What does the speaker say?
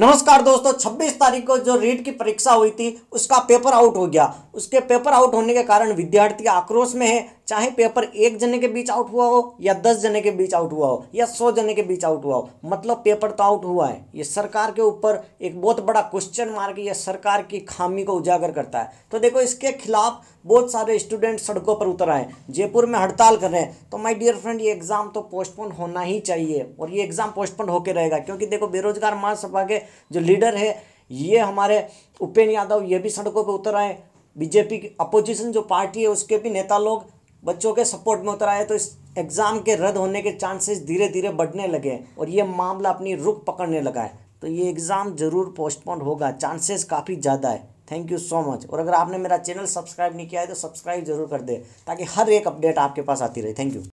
नमस्कार दोस्तों 26 तारीख को जो रीट की परीक्षा हुई थी उसका पेपर आउट हो गया उसके पेपर आउट होने के कारण विद्यार्थी आक्रोश में है चाहे पेपर एक जने के बीच आउट हुआ हो या दस जने के बीच आउट हुआ हो या सौ जने के बीच आउट हुआ हो मतलब पेपर तो आउट हुआ है ये सरकार के ऊपर एक बहुत बड़ा क्वेश्चन मार्क यह सरकार की खामी को उजागर करता है तो देखो इसके खिलाफ बहुत सारे स्टूडेंट सड़कों पर उतर आए जयपुर में हड़ताल कर रहे हैं तो माय डियर फ्रेंड ये एग्ज़ाम तो पोस्टपोन होना ही चाहिए और ये एग्ज़ाम पोस्टपोन होकर रहेगा क्योंकि देखो बेरोजगार महासभा के जो लीडर है ये हमारे उपेन्द्र यादव ये भी सड़कों पर उतर आए बीजेपी की अपोजिशन जो पार्टी है उसके भी नेता लोग बच्चों के सपोर्ट में उतर आए तो इस एग्ज़ाम के रद्द होने के चांसेस धीरे धीरे बढ़ने लगे और ये मामला अपनी रुख पकड़ने लगा है तो ये एग्ज़ाम ज़रूर पोस्टपोन होगा चांसेस काफ़ी ज़्यादा है थैंक यू सो मच और अगर आपने मेरा चैनल सब्सक्राइब नहीं किया है तो सब्सक्राइब जरूर कर दे ताकि हर एक अपडेट आपके पास आती रहे थैंक यू